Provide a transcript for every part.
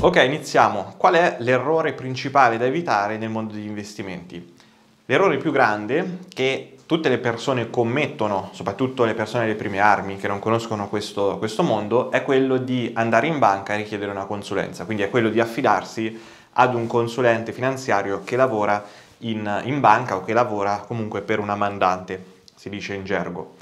Ok, iniziamo. Qual è l'errore principale da evitare nel mondo degli investimenti? L'errore più grande che tutte le persone commettono, soprattutto le persone alle prime armi che non conoscono questo, questo mondo, è quello di andare in banca e richiedere una consulenza, quindi è quello di affidarsi ad un consulente finanziario che lavora in, in banca o che lavora comunque per una mandante, si dice in gergo.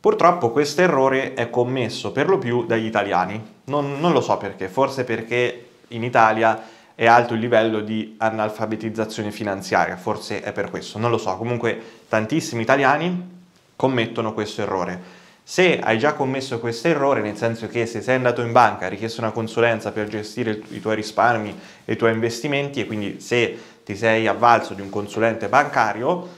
Purtroppo questo errore è commesso per lo più dagli italiani, non, non lo so perché, forse perché in Italia è alto il livello di analfabetizzazione finanziaria, forse è per questo, non lo so, comunque tantissimi italiani commettono questo errore. Se hai già commesso questo errore, nel senso che se sei andato in banca, hai richiesto una consulenza per gestire i tuoi risparmi e i tuoi investimenti e quindi se ti sei avvalso di un consulente bancario,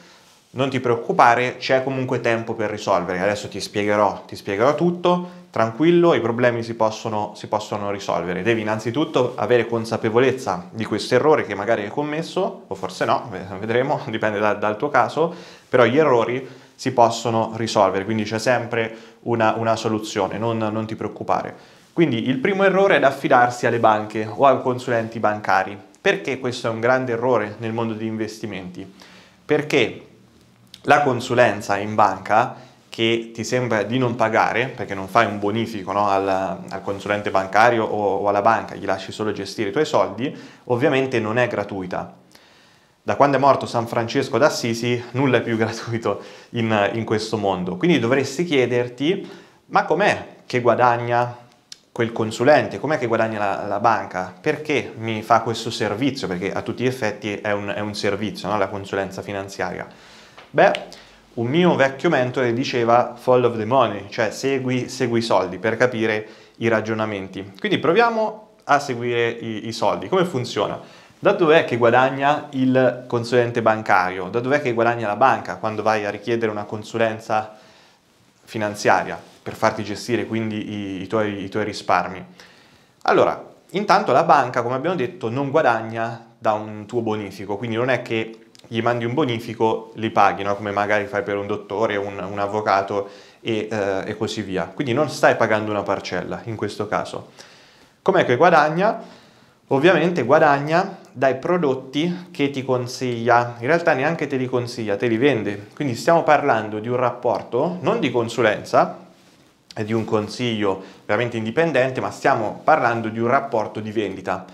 non ti preoccupare, c'è comunque tempo per risolvere. Adesso ti spiegherò, ti spiegherò tutto, tranquillo, i problemi si possono, si possono risolvere. Devi innanzitutto avere consapevolezza di questo errore che magari hai commesso, o forse no, vedremo, dipende da, dal tuo caso, però gli errori si possono risolvere, quindi c'è sempre una, una soluzione, non, non ti preoccupare. Quindi il primo errore è da affidarsi alle banche o ai consulenti bancari. Perché questo è un grande errore nel mondo degli investimenti? Perché la consulenza in banca che ti sembra di non pagare, perché non fai un bonifico no, al, al, consulente bancario o, o alla banca, gli lasci solo gestire i tuoi soldi, ovviamente non è gratuita. Da quando è morto San Francesco d'Assisi nulla è più gratuito in, in questo mondo. Quindi dovresti chiederti, ma com'è che guadagna quel consulente, com'è che guadagna la, la, banca, perché mi fa questo servizio, perché a tutti gli effetti è un, è un servizio, no? la consulenza finanziaria. Beh, un mio vecchio mentore diceva follow the money, cioè segui, segui i soldi per capire i ragionamenti. Quindi proviamo a seguire i, i soldi. Come funziona? Da dov'è che guadagna il consulente bancario? Da dov'è che guadagna la banca quando vai a richiedere una consulenza finanziaria per farti gestire quindi i, i, tuoi, i tuoi risparmi? Allora, intanto la banca, come abbiamo detto, non guadagna da un tuo bonifico, quindi non è che gli mandi un bonifico, li paghi, no? come magari fai per un dottore, un, un avvocato e, eh, e così via. Quindi non stai pagando una parcella in questo caso. Com'è che guadagna? Ovviamente guadagna dai prodotti che ti consiglia, in realtà neanche te li consiglia, te li vende. Quindi stiamo parlando di un rapporto non di consulenza, di un consiglio veramente indipendente, ma stiamo parlando di un rapporto di vendita.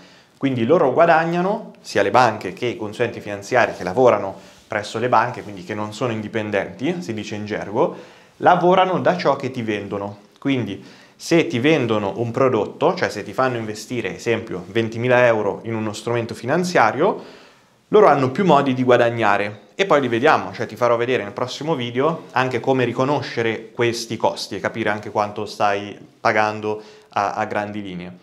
Quindi loro guadagnano, sia le banche che i consulenti finanziari che lavorano presso le banche, quindi che non sono indipendenti, si dice in gergo, lavorano da ciò che ti vendono. Quindi se ti vendono un prodotto, cioè se ti fanno investire, ad esempio, 20.000 euro in uno strumento finanziario, loro hanno più modi di guadagnare e poi li vediamo, cioè ti farò vedere nel prossimo video anche come riconoscere questi costi e capire anche quanto stai pagando a, a grandi linee.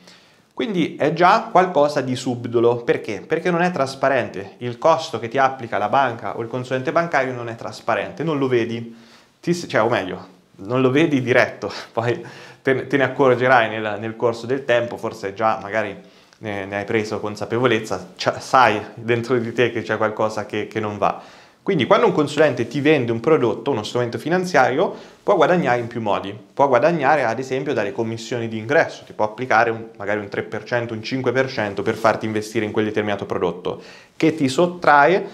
Quindi è già qualcosa di subdolo, perché? Perché non è trasparente, il costo che ti applica la banca o il consulente bancario non è trasparente, non lo vedi, ti, cioè, o meglio, non lo vedi diretto, poi te, te ne accorgerai nel, nel, corso del tempo, forse già magari ne, ne hai preso consapevolezza, cioè, sai dentro di te che c'è qualcosa che, che non va quindi quando un consulente ti vende un prodotto, uno strumento finanziario, può guadagnare in più modi. Può guadagnare ad esempio dalle commissioni di ingresso, ti può applicare un, magari un 3%, un 5% per farti investire in quel determinato prodotto, che ti sottrae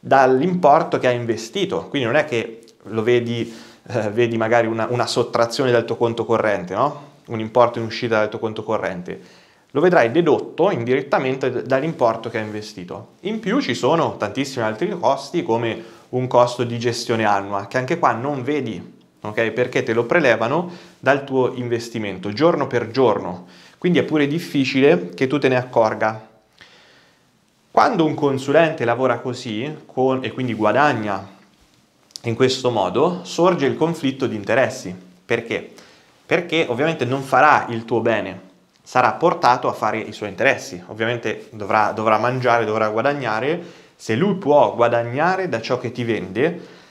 dall'importo che hai investito. Quindi non è che lo vedi, eh, vedi magari una, una, sottrazione dal tuo conto corrente, no? un importo in uscita dal tuo conto corrente lo vedrai dedotto indirettamente dall'importo che hai investito. In più ci sono tantissimi altri costi come un costo di gestione annua che anche qua non vedi okay? perché te lo prelevano dal tuo investimento giorno per giorno, quindi è pure difficile che tu te ne accorga. Quando un consulente lavora così con, e quindi guadagna in questo modo, sorge il conflitto di interessi. Perché? Perché ovviamente non farà il tuo bene, sarà portato a fare i suoi interessi. Ovviamente dovrà, dovrà mangiare, dovrà guadagnare. Se lui può guadagnare da ciò che ti vende,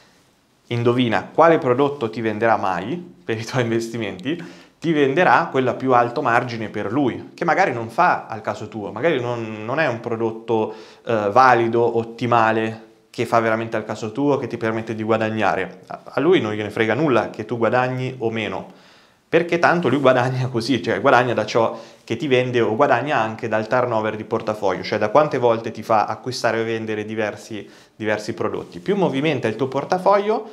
indovina quale prodotto ti venderà mai per i tuoi investimenti, ti venderà quella più alto margine per lui, che magari non fa al caso tuo, magari non, non è un prodotto eh, valido, ottimale, che fa veramente al caso tuo, che ti permette di guadagnare. A lui non gliene frega nulla che tu guadagni o meno perché tanto lui guadagna così, cioè guadagna da ciò che ti vende o guadagna anche dal turnover di portafoglio, cioè da quante volte ti fa acquistare o vendere diversi, diversi prodotti. Più movimenta il tuo portafoglio,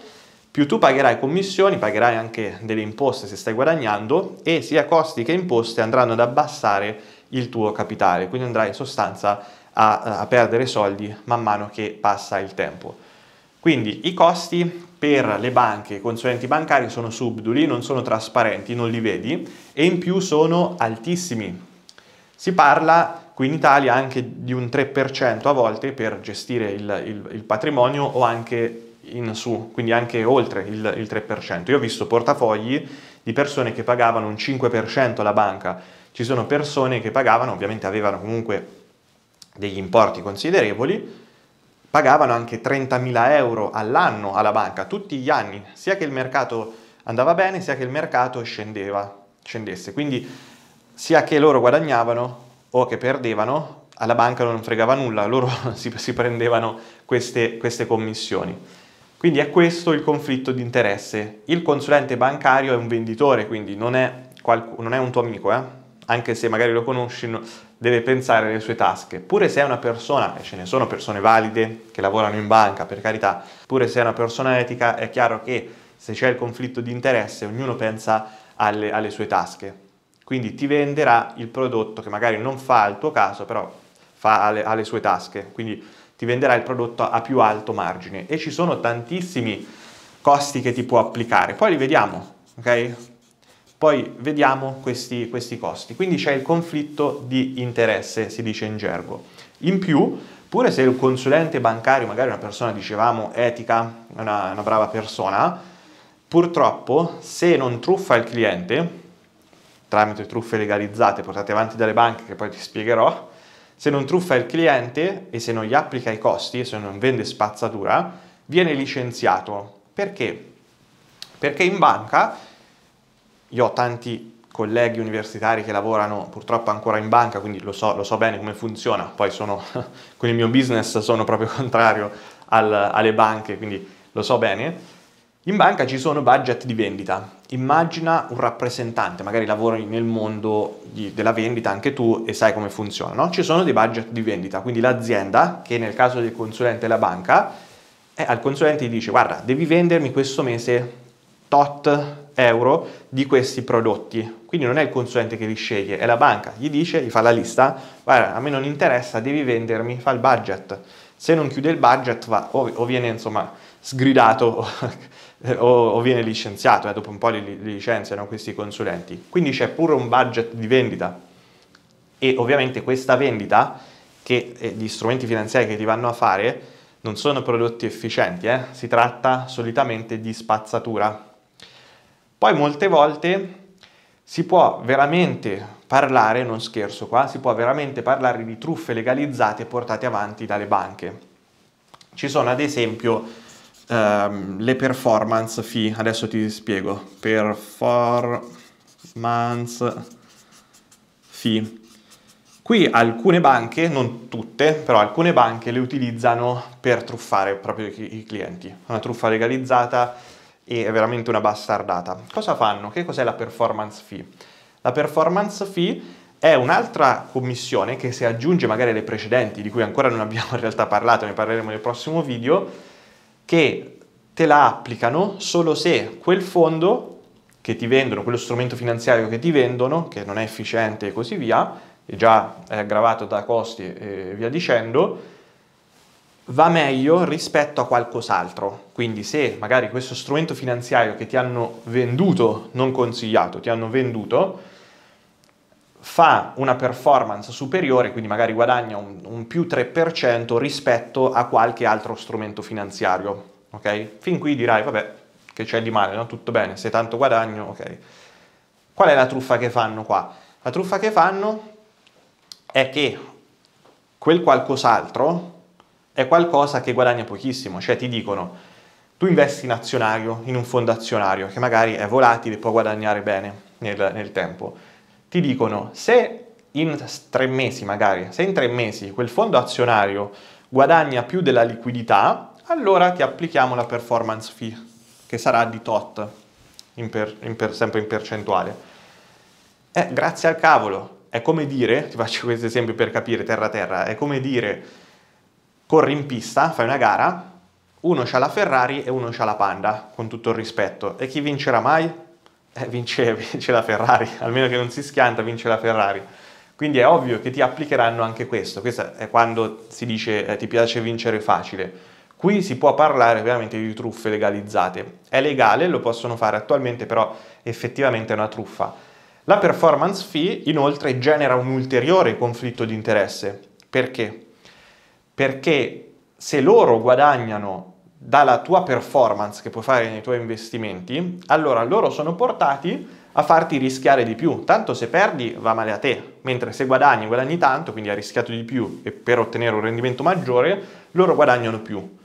più tu pagherai commissioni, pagherai anche delle imposte se stai guadagnando e sia costi che imposte andranno ad abbassare il tuo capitale, quindi andrai in sostanza a, a perdere soldi man mano che passa il tempo. Quindi i costi per le banche i consulenti bancari sono subduli, non sono trasparenti, non li vedi e in più sono altissimi. Si parla qui in Italia anche di un 3% a volte per gestire il, il, il, patrimonio o anche in su, quindi anche oltre il, il 3%. Io ho visto portafogli di persone che pagavano un 5% alla banca, ci sono persone che pagavano, ovviamente avevano comunque degli importi considerevoli, pagavano anche 30.000 euro all'anno alla banca, tutti gli anni, sia che il mercato andava bene, sia che il mercato scendeva, scendesse. Quindi sia che loro guadagnavano o che perdevano, alla banca non fregava nulla, loro si, si prendevano queste, queste commissioni. Quindi è questo il conflitto di interesse. Il consulente bancario è un venditore, quindi non è, qualcuno, non è un tuo amico, eh? anche se magari lo conosci, deve pensare alle sue tasche. Pure se è una persona, e ce ne sono persone valide che lavorano in banca, per carità, pure se è una persona etica, è chiaro che se c'è il conflitto di interesse, ognuno pensa alle, alle sue tasche. Quindi ti venderà il prodotto che magari non fa al tuo caso, però fa alle, alle sue tasche. Quindi ti venderà il prodotto a più alto margine. E ci sono tantissimi costi che ti può applicare. Poi li vediamo, ok? Poi vediamo questi, questi costi. Quindi c'è il conflitto di interesse, si dice in gergo. In più, pure se il consulente bancario, magari una persona, dicevamo, etica, una, una brava persona, purtroppo se non truffa il cliente, tramite truffe legalizzate portate avanti dalle banche, che poi ti spiegherò, se non truffa il cliente e se non gli applica i costi, se non vende spazzatura, viene licenziato. Perché? Perché in banca io ho tanti colleghi universitari che lavorano purtroppo ancora in banca, quindi lo so, lo so bene come funziona, poi sono, con il mio business sono proprio contrario al, alle banche, quindi lo so bene. In banca ci sono budget di vendita. Immagina un rappresentante, magari lavori nel mondo di, della vendita anche tu e sai come funziona, no? Ci sono dei budget di vendita, quindi l'azienda, che nel caso del consulente è la banca, eh, al consulente gli dice guarda, devi vendermi questo mese tot euro di questi prodotti. Quindi non è il consulente che li sceglie, è la banca. Gli dice, gli fa la lista, guarda, a me non interessa, devi vendermi, fa il budget. Se non chiude il budget va, o, o viene insomma sgridato o, o, viene licenziato, eh, dopo un po' li, li licenziano questi consulenti. Quindi c'è pure un budget di vendita e ovviamente questa vendita che eh, gli strumenti finanziari che ti vanno a fare non sono prodotti efficienti, eh? si tratta solitamente di spazzatura, poi molte volte si può veramente parlare, non scherzo qua, si può veramente parlare di truffe legalizzate portate avanti dalle banche. Ci sono ad esempio ehm, le performance fee, adesso ti spiego, performance fee. Qui alcune banche, non tutte, però alcune banche le utilizzano per truffare proprio i clienti. Una truffa legalizzata è veramente una bastardata. Cosa fanno? Che cos'è la performance fee? La performance fee è un'altra commissione che si aggiunge magari alle precedenti, di cui ancora non abbiamo in realtà parlato, ne parleremo nel prossimo video, che te la applicano solo se quel fondo che ti vendono, quello strumento finanziario che ti vendono, che non è efficiente e così via, è già aggravato da costi e via dicendo, va meglio rispetto a qualcos'altro. Quindi se magari questo strumento finanziario che ti hanno venduto, non consigliato, ti hanno venduto, fa una performance superiore, quindi magari guadagna un, un più 3% rispetto a qualche altro strumento finanziario. Ok? Fin qui dirai, vabbè, che c'è di male, no? tutto bene, se tanto guadagno, ok. Qual è la truffa che fanno qua? La truffa che fanno è che quel qualcos'altro è qualcosa che guadagna pochissimo, cioè ti dicono tu investi in azionario, in un fondo azionario che magari è volatile, può guadagnare bene nel, nel tempo, ti dicono se in tre mesi magari, se in tre mesi quel fondo azionario guadagna più della liquidità, allora ti applichiamo la performance fee che sarà di tot, in per, in per, sempre in percentuale. Eh, grazie al cavolo, è come dire, ti faccio questo esempio per capire, terra terra, è come dire corri in pista, fai una gara, uno c'ha la Ferrari e uno c'ha la Panda, con tutto il rispetto, e chi vincerà mai? Eh, vince, vince la Ferrari, almeno che non si schianta, vince la Ferrari. Quindi è ovvio che ti applicheranno anche questo, questo è quando si dice eh, ti piace vincere facile. Qui si può parlare veramente di truffe legalizzate. È legale, lo possono fare attualmente, però effettivamente è una truffa. La performance fee inoltre genera un ulteriore conflitto di interesse. Perché? perché se loro guadagnano dalla tua performance che puoi fare nei tuoi investimenti, allora loro sono portati a farti rischiare di più. Tanto se perdi va male a te, mentre se guadagni, guadagni tanto, quindi hai rischiato di più e per ottenere un rendimento maggiore, loro guadagnano più.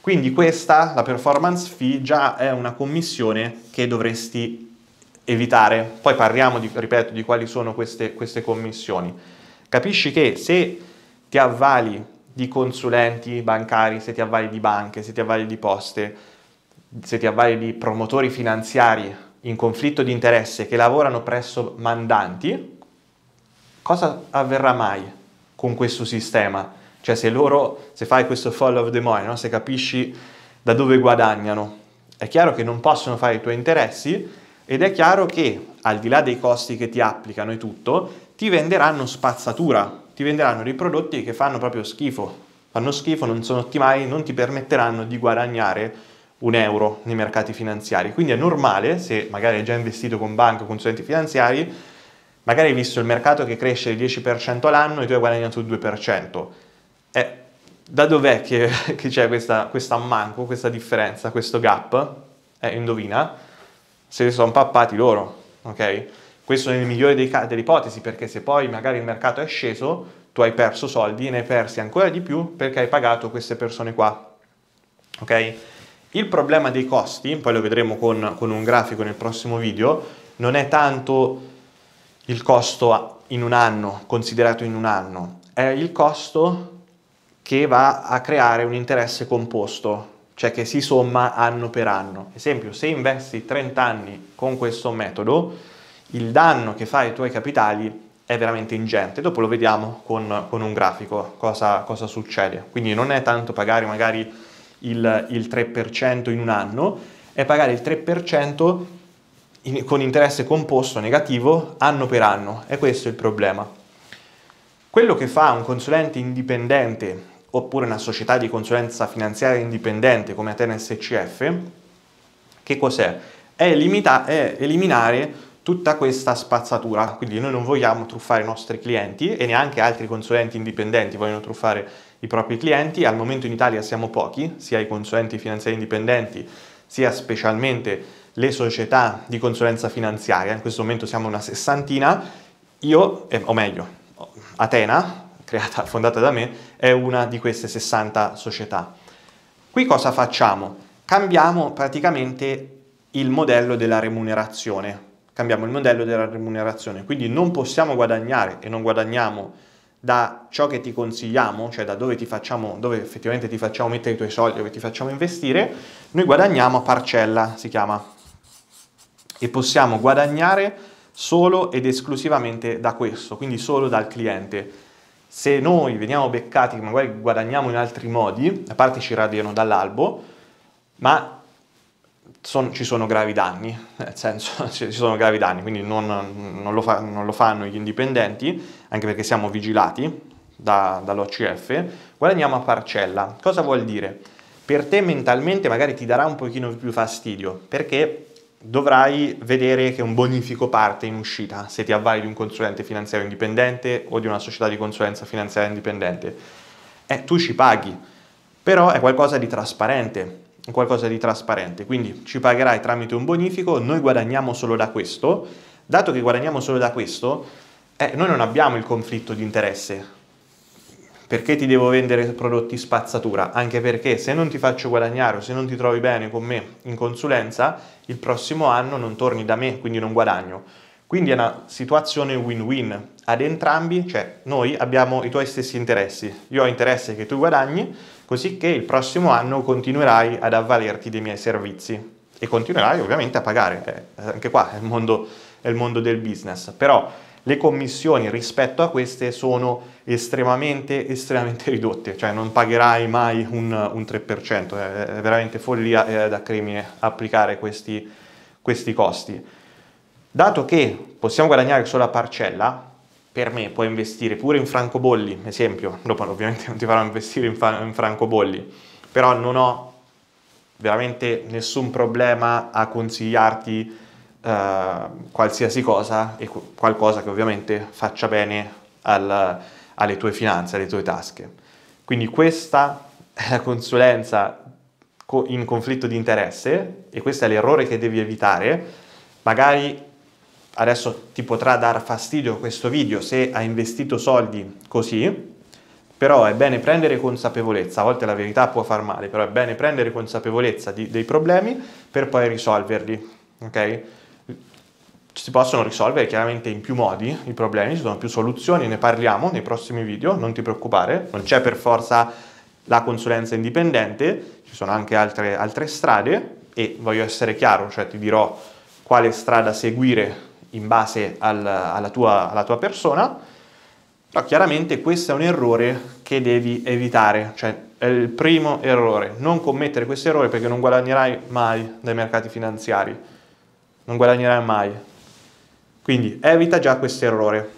Quindi questa, la performance fee, già è una commissione che dovresti evitare. Poi parliamo, di, ripeto, di quali sono queste, queste commissioni. Capisci che se ti avvali di consulenti bancari, se ti avvali di banche, se ti avvali di poste, se ti avvali di promotori finanziari in conflitto di interesse che lavorano presso mandanti, cosa avverrà mai con questo sistema? Cioè se loro, se fai questo follow the money, no? se capisci da dove guadagnano, è chiaro che non possono fare i tuoi interessi ed è chiaro che al di là dei costi che ti applicano e tutto, ti venderanno spazzatura ti venderanno dei prodotti che fanno proprio schifo, fanno schifo, non sono ottimali, non ti permetteranno di guadagnare un euro nei mercati finanziari. Quindi è normale, se magari hai già investito con banca o con studenti finanziari, magari hai visto il mercato che cresce il 10% all'anno e tu hai guadagnato il 2%. Eh, da dov'è che, che c'è questa, questa manco, questa differenza, questo gap? Eh, indovina, se li sono pappati loro, ok? Questo nel migliore dei, delle ipotesi, perché se poi magari il mercato è sceso, tu hai perso soldi e ne hai persi ancora di più perché hai pagato queste persone qua. Ok? Il problema dei costi, poi lo vedremo con, con un grafico nel prossimo video, non è tanto il costo in un anno, considerato in un anno, è il costo che va a creare un interesse composto, cioè che si somma anno per anno. Esempio, se investi 30 anni con questo metodo, il danno che fa ai tuoi capitali è veramente ingente. Dopo lo vediamo con, con un grafico cosa, cosa, succede. Quindi non è tanto pagare magari il, il 3% in un anno, è pagare il 3% in, con interesse composto negativo anno per anno. E questo è il problema. Quello che fa un consulente indipendente oppure una società di consulenza finanziaria indipendente come Atene SCF, che cos'è? È, limita- è eliminare tutta questa spazzatura. Quindi noi non vogliamo truffare i nostri clienti e neanche altri consulenti indipendenti vogliono truffare i propri clienti. Al momento in Italia siamo pochi, sia i consulenti finanziari indipendenti, sia specialmente le società di consulenza finanziaria. In questo momento siamo una sessantina. Io, eh, o meglio, Atena, creata, fondata da me, è una di queste 60 società. Qui cosa facciamo? Cambiamo praticamente il modello della remunerazione cambiamo il modello della remunerazione. Quindi non possiamo guadagnare e non guadagniamo da ciò che ti consigliamo, cioè da dove, facciamo, dove effettivamente ti facciamo mettere i tuoi soldi, dove ti facciamo investire, noi guadagniamo a parcella, si chiama, e possiamo guadagnare solo ed esclusivamente da questo, quindi solo dal cliente. Se noi veniamo beccati, magari guadagniamo in altri modi, a parte ci radiano dall'albo, ma sono, ci sono gravi danni, nel senso ci sono gravi danni, quindi non, non, lo, fa, non lo, fanno gli indipendenti, anche perché siamo vigilati da, dall'OCF. Guadagniamo a parcella. Cosa vuol dire? Per te mentalmente magari ti darà un pochino più fastidio, perché dovrai vedere che un bonifico parte in uscita se ti avvai di un consulente finanziario indipendente o di una società di consulenza finanziaria indipendente. Eh, tu ci paghi, però è qualcosa di trasparente qualcosa di trasparente, quindi ci pagherai tramite un bonifico, noi guadagniamo solo da questo, dato che guadagniamo solo da questo, eh, noi non abbiamo il conflitto di interesse. Perché ti devo vendere prodotti spazzatura? Anche perché se non ti faccio guadagnare o se non ti trovi bene con me in consulenza, il prossimo anno non torni da me, quindi non guadagno. Quindi è una situazione win-win. Ad entrambi, cioè noi abbiamo i tuoi stessi interessi. Io ho interesse che tu guadagni, così che il prossimo anno continuerai ad avvalerti dei miei servizi e continuerai ovviamente a pagare, eh, anche qua è il, mondo, è il mondo del business, però le commissioni rispetto a queste sono estremamente, estremamente ridotte, cioè non pagherai mai un, un 3%, è veramente follia è da crimine applicare questi, questi costi. Dato che possiamo guadagnare sulla parcella, per me puoi investire pure in francobolli, esempio, dopo ovviamente non ti farò investire in, fa- in francobolli, però non ho veramente nessun problema a consigliarti eh, qualsiasi cosa e qu- qualcosa che ovviamente faccia bene al, alle tue finanze, alle tue tasche. Quindi questa è la consulenza co- in conflitto di interesse e questo è l'errore che devi evitare. Magari adesso ti potrà dar fastidio questo video se hai investito soldi così, però è bene prendere consapevolezza, a volte la verità può far male, però è bene prendere consapevolezza di, dei problemi per poi risolverli, ok? Si possono risolvere chiaramente in più modi i problemi, ci sono più soluzioni, ne parliamo nei prossimi video, non ti preoccupare, non c'è per forza la consulenza indipendente, ci sono anche altre, altre strade e voglio essere chiaro, cioè ti dirò quale strada seguire in base al, alla, tua, alla, tua, persona, però chiaramente questo è un errore che devi evitare, cioè è il primo errore, non commettere questo errore perché non guadagnerai mai dai mercati finanziari, non guadagnerai mai. Quindi evita già questo errore.